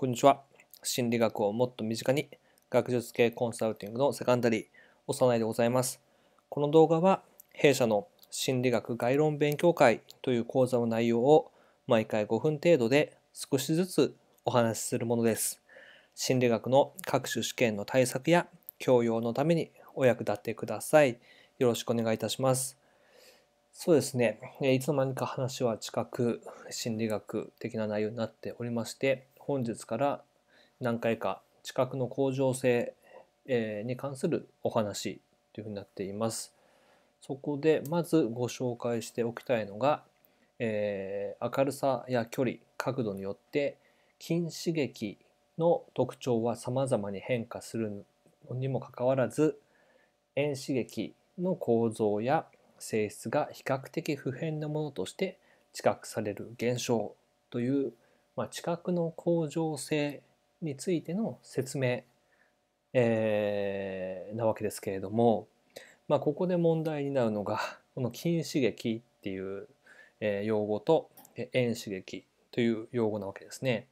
こんにちは。心理学をもっと身近に学術系コンサルティングのセカンダリー、幼いでございます。この動画は弊社の心理学概論勉強会という講座の内容を毎回5分程度で少しずつお話しするものです。心理学の各種試験の対策や教養のためにお役立てください。よろしくお願いいたします。そうですね。いつの間にか話は近く心理学的な内容になっておりまして、本日から何回か知覚の向上性に関するお話というふうになっています。そこでまずご紹介しておきたいのが、えー、明るさや距離角度によって筋刺激の特徴は様々に変化するのにもかかわらず遠刺激の構造や性質が比較的不変なものとして知覚される現象というまあ、知覚の向上性についての説明、えー、なわけですけれども、まあ、ここで問題になるのがこの筋刺激っていう、えー、用語と遠刺激という用語なわけですね。